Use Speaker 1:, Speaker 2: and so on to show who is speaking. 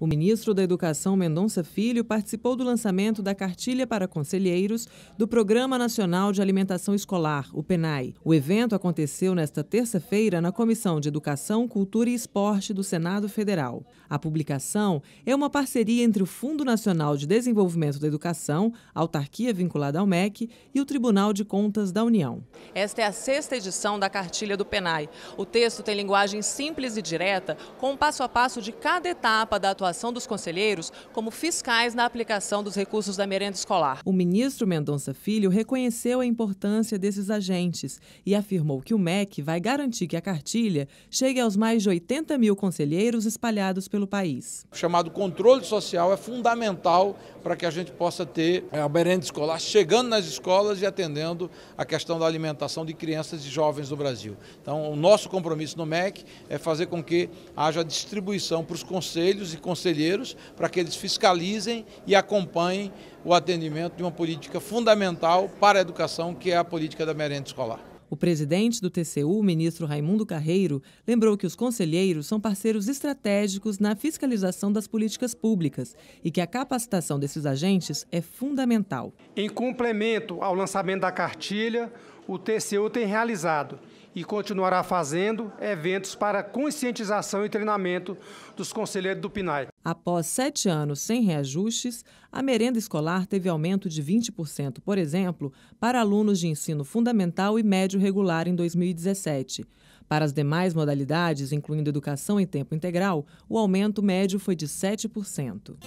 Speaker 1: O ministro da Educação, Mendonça Filho, participou do lançamento da cartilha para conselheiros do Programa Nacional de Alimentação Escolar, o PENAI. O evento aconteceu nesta terça-feira na Comissão de Educação, Cultura e Esporte do Senado Federal. A publicação é uma parceria entre o Fundo Nacional de Desenvolvimento da Educação, autarquia vinculada ao MEC, e o Tribunal de Contas da União. Esta é a sexta edição da cartilha do PENAI. O texto tem linguagem simples e direta, com o passo a passo de cada etapa da atuação atuação dos conselheiros como fiscais na aplicação dos recursos da merenda escolar. O ministro Mendonça Filho reconheceu a importância desses agentes e afirmou que o MEC vai garantir que a cartilha chegue aos mais de 80 mil conselheiros espalhados pelo país.
Speaker 2: O chamado controle social é fundamental para que a gente possa ter é, a merenda escolar chegando nas escolas e atendendo a questão da alimentação de crianças e jovens no Brasil. Então, o nosso compromisso no MEC é fazer com que haja distribuição para os conselhos e conselheiros conselheiros para que eles fiscalizem e acompanhem o atendimento de uma política fundamental para a educação, que é a política da merenda escolar.
Speaker 1: O presidente do TCU, ministro Raimundo Carreiro, lembrou que os conselheiros são parceiros estratégicos na fiscalização das políticas públicas e que a capacitação desses agentes é fundamental.
Speaker 3: Em complemento ao lançamento da cartilha, o TCU tem realizado e continuará fazendo eventos para conscientização e treinamento dos conselheiros do PNAE.
Speaker 1: Após sete anos sem reajustes, a merenda escolar teve aumento de 20%, por exemplo, para alunos de ensino fundamental e médio regular em 2017. Para as demais modalidades, incluindo educação em tempo integral, o aumento médio foi de 7%.